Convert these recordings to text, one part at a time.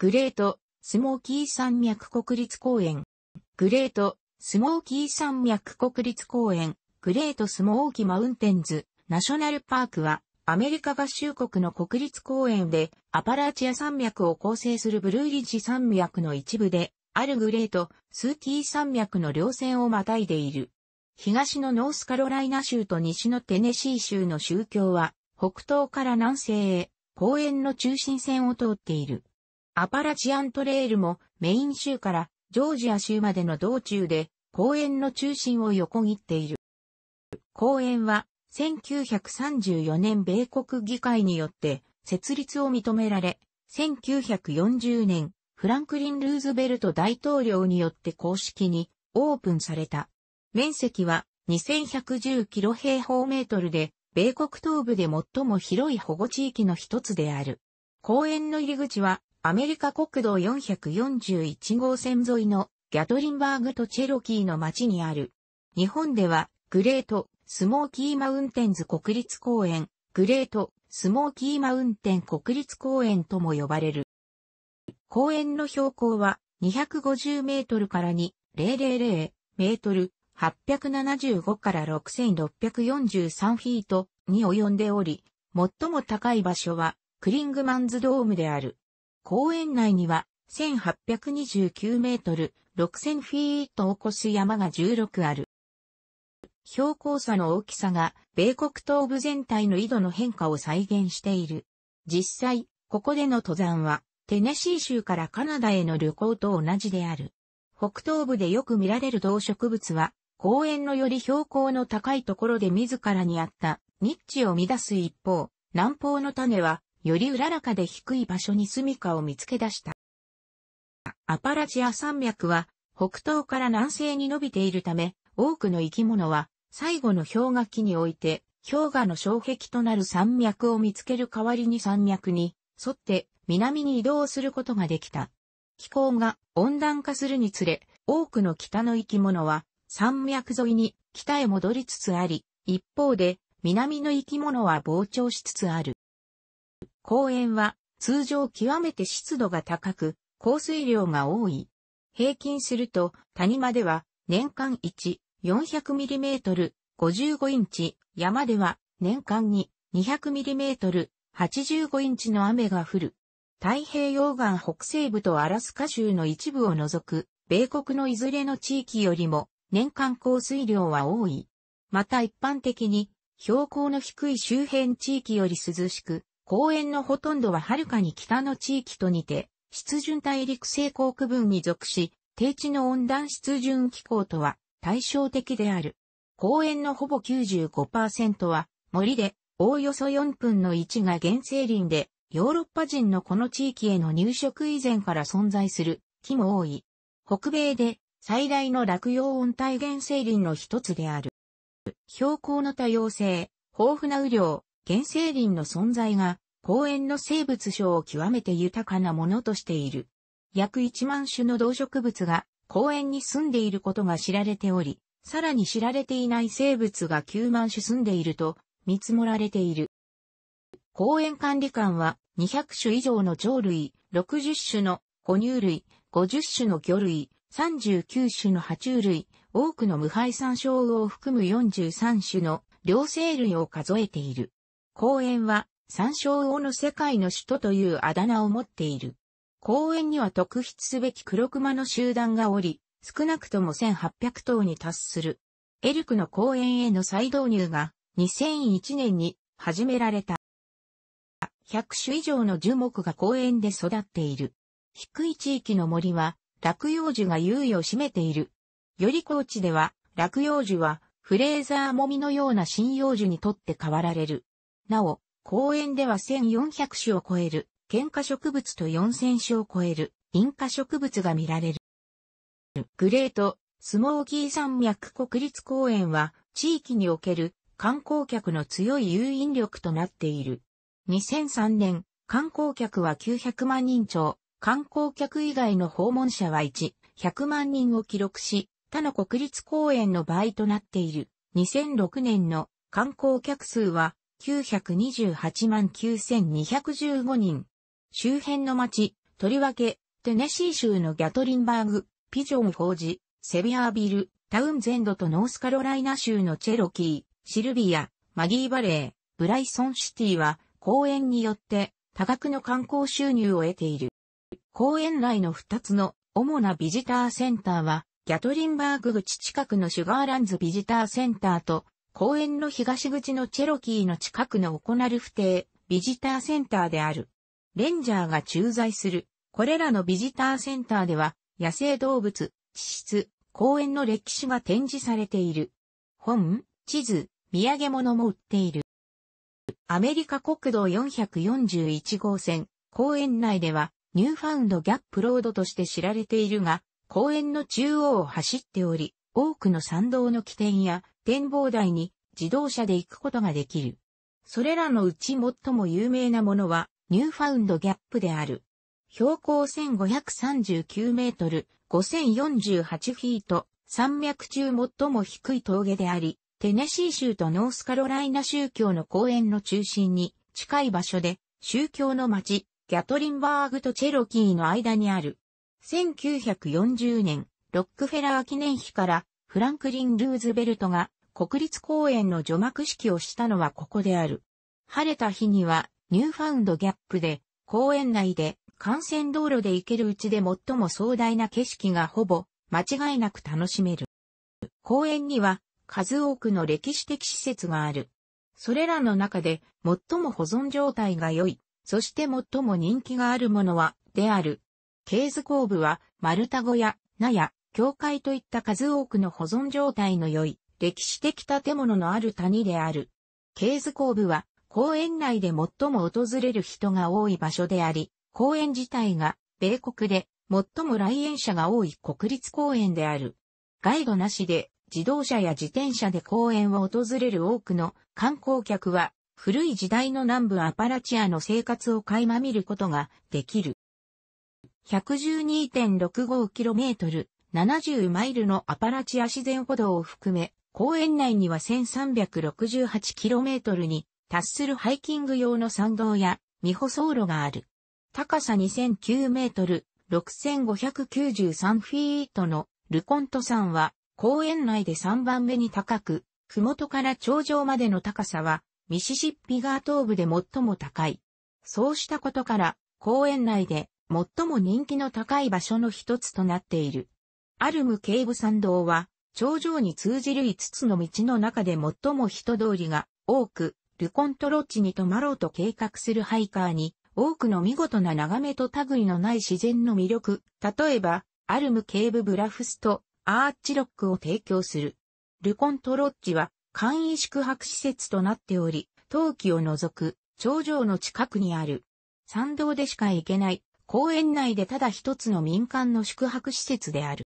グレート、スモーキー山脈国立公園。グレート、スモーキー山脈国立公園、グレートスモーキーマウンテンズ、ナショナルパークは、アメリカ合衆国の国立公園で、アパラチア山脈を構成するブルーリッジ山脈の一部で、あるグレート、スーキー山脈の稜線をまたいでいる。東のノースカロライナ州と西のテネシー州の宗教は、北東から南西へ、公園の中心線を通っている。アパラチアントレールもメイン州からジョージア州までの道中で公園の中心を横切っている。公園は1934年米国議会によって設立を認められ、1940年フランクリン・ルーズベルト大統領によって公式にオープンされた。面積は2110キロ平方メートルで、米国東部で最も広い保護地域の一つである。公園の入り口はアメリカ国道441号線沿いのギャトリンバーグとチェロキーの町にある。日本ではグレートスモーキーマウンテンズ国立公園、グレートスモーキーマウンテン国立公園とも呼ばれる。公園の標高は250メートルから2、000メートル、875から6643フィートに及んでおり、最も高い場所はクリングマンズドームである。公園内には1829メートル6000フィートを越す山が16ある。標高差の大きさが米国東部全体の緯度の変化を再現している。実際、ここでの登山はテネシー州からカナダへの旅行と同じである。北東部でよく見られる動植物は公園のより標高の高いところで自らにあったニッチを乱す一方、南方の種はよりうららかで低い場所に住処を見つけ出した。アパラチア山脈は北東から南西に伸びているため、多くの生き物は最後の氷河期において氷河の障壁となる山脈を見つける代わりに山脈に沿って南に移動することができた。気候が温暖化するにつれ、多くの北の生き物は山脈沿いに北へ戻りつつあり、一方で南の生き物は膨張しつつある。公園は通常極めて湿度が高く、降水量が多い。平均すると、谷間では年間1、4 0 0トル55インチ、山では年間に2 0 0トル85インチの雨が降る。太平洋岸北西部とアラスカ州の一部を除く、米国のいずれの地域よりも年間降水量は多い。また一般的に標高の低い周辺地域より涼しく、公園のほとんどは遥かに北の地域とにて、湿潤大陸性功区分に属し、低地の温暖湿潤気候とは対照的である。公園のほぼ95%は森で、おおよそ4分の1が原生林で、ヨーロッパ人のこの地域への入植以前から存在する木も多い。北米で最大の落葉温帯原生林の一つである。標高の多様性、豊富な雨量、原生林の存在が公園の生物賞を極めて豊かなものとしている。約1万種の動植物が公園に住んでいることが知られており、さらに知られていない生物が9万種住んでいると見積もられている。公園管理官は200種以上の鳥類、60種の哺乳類、50種の魚類、39種の爬虫類、多くの無敗産症を含む43種の両生類を数えている。公園は、山椒王の世界の首都というあだ名を持っている。公園には特筆すべき黒熊の集団がおり、少なくとも1800頭に達する。エルクの公園への再導入が2001年に始められた。100種以上の樹木が公園で育っている。低い地域の森は落葉樹が優位を占めている。より高地では落葉樹はフレーザーもみのような針葉樹にとって変わられる。なお、公園では1400種を超える、喧嘩植物と4000種を超える、因果植物が見られる。グレート、スモーキー山脈国立公園は、地域における観光客の強い誘引力となっている。2003年、観光客は900万人超、観光客以外の訪問者は1、100万人を記録し、他の国立公園の倍となっている。2006年の観光客数は928万9215人。周辺の町、とりわけ、テネシー州のギャトリンバーグ、ピジョンフォージ、セビアービル、タウンゼンドとノースカロライナ州のチェロキー、シルビア、マギーバレー、ブライソンシティは、公園によって、多額の観光収入を得ている。公園内の2つの主なビジターセンターは、ギャトリンバーグ口近くのシュガーランズビジターセンターと、公園の東口のチェロキーの近くの行コる不定、ビジターセンターである。レンジャーが駐在する。これらのビジターセンターでは、野生動物、地質、公園の歴史が展示されている。本、地図、土産物も売っている。アメリカ国道441号線、公園内では、ニューファウンドギャップロードとして知られているが、公園の中央を走っており、多くの参道の起点や展望台に自動車で行くことができる。それらのうち最も有名なものは、ニューファウンドギャップである。標高1539メートル、5048フィート、山脈中最も低い峠であり、テネシー州とノースカロライナ宗教の公園の中心に近い場所で、宗教の町、ギャトリンバーグとチェロキーの間にある。1940年、ロックフェラー記念碑からフランクリン・ルーズベルトが国立公園の除幕式をしたのはここである。晴れた日にはニューファウンドギャップで公園内で幹線道路で行けるうちで最も壮大な景色がほぼ間違いなく楽しめる。公園には数多くの歴史的施設がある。それらの中で最も保存状態が良い、そして最も人気があるものは、である。ケーズ工部は、丸太小屋、納屋、教会といった数多くの保存状態の良い歴史的建物のある谷である。ケーズ工部は公園内で最も訪れる人が多い場所であり、公園自体が米国で最も来園者が多い国立公園である。ガイドなしで自動車や自転車で公園を訪れる多くの観光客は古い時代の南部アパラチアの生活を垣間見ることができる。112.65km 70マイルのアパラチア自然歩道を含め、公園内には 1368km に達するハイキング用の参道や未舗走路がある。高さ2009メートル、6593フィートのルコント山は公園内で3番目に高く、麓から頂上までの高さはミシシッピ川東部で最も高い。そうしたことから公園内で最も人気の高い場所の一つとなっている。アルム警部参道は、頂上に通じる5つの道の中で最も人通りが多く、ルコントロッチに泊まろうと計画するハイカーに、多くの見事な眺めと類のない自然の魅力、例えば、アルム警部ブラフスとアーチロックを提供する。ルコントロッチは簡易宿泊施設となっており、冬季を除く頂上の近くにある。参道でしか行けない公園内でただ一つの民間の宿泊施設である。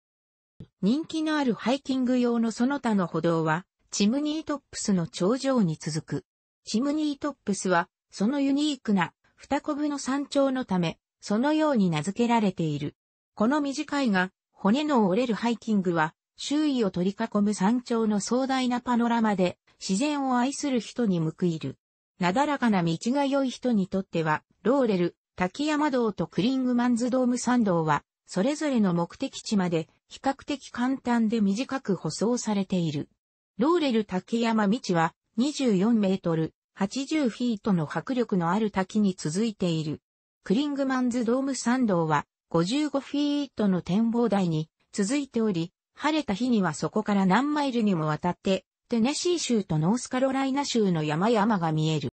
人気のあるハイキング用のその他の歩道は、チムニートップスの頂上に続く。チムニートップスは、そのユニークな、二コブの山頂のため、そのように名付けられている。この短いが、骨の折れるハイキングは、周囲を取り囲む山頂の壮大なパノラマで、自然を愛する人に報いる。なだらかな道が良い人にとっては、ローレル、滝山道とクリングマンズドーム山道は、それぞれの目的地まで比較的簡単で短く舗装されている。ローレル竹山道は24メートル80フィートの迫力のある滝に続いている。クリングマンズドーム参道は55フィートの展望台に続いており、晴れた日にはそこから何マイルにもわたってテネシー州とノースカロライナ州の山々が見える。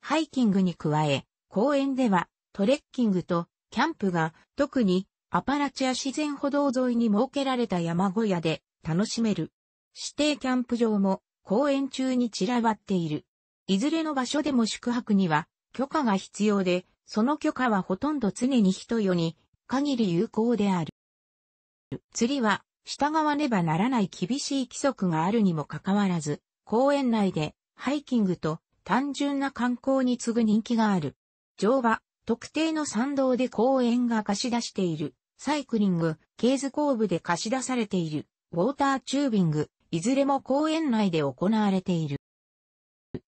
ハイキングに加え、公園ではトレッキングとキャンプが特にアパラチア自然歩道沿いに設けられた山小屋で楽しめる。指定キャンプ場も公演中に散らばっている。いずれの場所でも宿泊には許可が必要で、その許可はほとんど常に人よに限り有効である。釣りは従わねばならない厳しい規則があるにもかかわらず、公園内でハイキングと単純な観光に次ぐ人気がある。乗馬、特定の参道で公園が貸し出しているサイクリング、ケーズ後部で貸し出されている、ウォーターチュービング、いずれも公園内で行われている。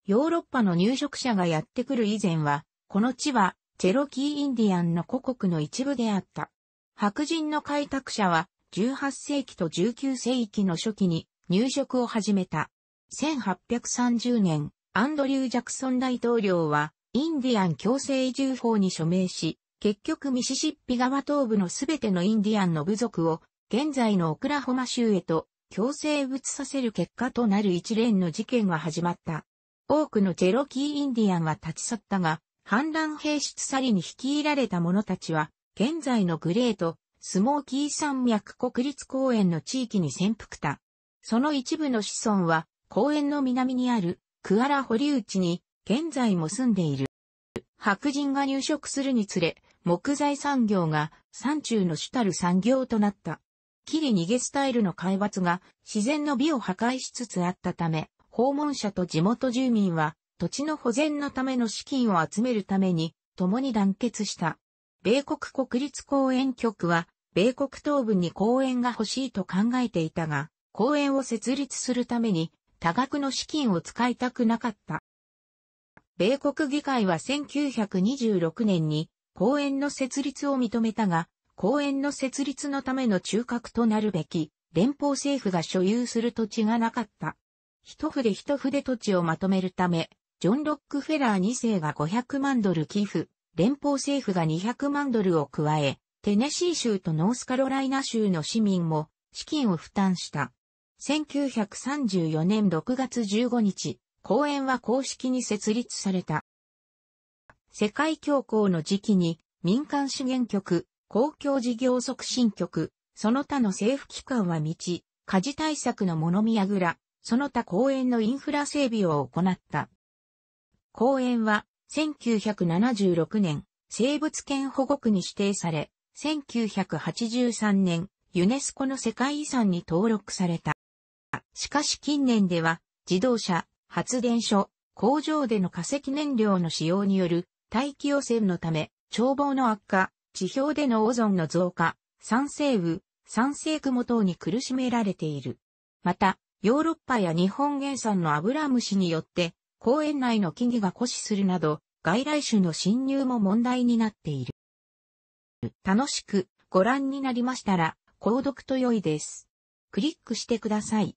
ヨーロッパの入植者がやってくる以前は、この地は、チェロキーインディアンの故国の一部であった。白人の開拓者は、18世紀と19世紀の初期に入植を始めた。1830年、アンドリュー・ジャクソン大統領は、インディアン強制移住法に署名し、結局ミシシッピ川東部のすべてのインディアンの部族を現在のオクラホマ州へと強制移させる結果となる一連の事件が始まった。多くのチェロキーインディアンは立ち去ったが、反乱兵出サりに率いられた者たちは、現在のグレート、スモーキー山脈国立公園の地域に潜伏た。その一部の子孫は、公園の南にあるクアラ堀内に、現在も住んでいる。白人が入植するにつれ、木材産業が山中の主たる産業となった。切り逃げスタイルの開発が自然の美を破壊しつつあったため、訪問者と地元住民は土地の保全のための資金を集めるために共に団結した。米国国立公園局は米国東部に公園が欲しいと考えていたが、公園を設立するために多額の資金を使いたくなかった。米国議会は1926年に公園の設立を認めたが、公園の設立のための中核となるべき、連邦政府が所有する土地がなかった。一筆一筆土地をまとめるため、ジョン・ロックフェラー2世が500万ドル寄付、連邦政府が200万ドルを加え、テネシー州とノースカロライナ州の市民も資金を負担した。1934年6月15日、公園は公式に設立された。世界恐慌の時期に民間資源局、公共事業促進局、その他の政府機関は道、火事対策の物見櫓、その他公園のインフラ整備を行った。公園は1976年生物圏保護区に指定され、1983年ユネスコの世界遺産に登録された。しかし近年では自動車、発電所、工場での化石燃料の使用による大気汚染のため、眺望の悪化、地表でのオゾンの増加、酸性雨、酸性雲等に苦しめられている。また、ヨーロッパや日本原産のアブラムシによって、公園内の木々が枯死するなど、外来種の侵入も問題になっている。楽しくご覧になりましたら、購読と良いです。クリックしてください。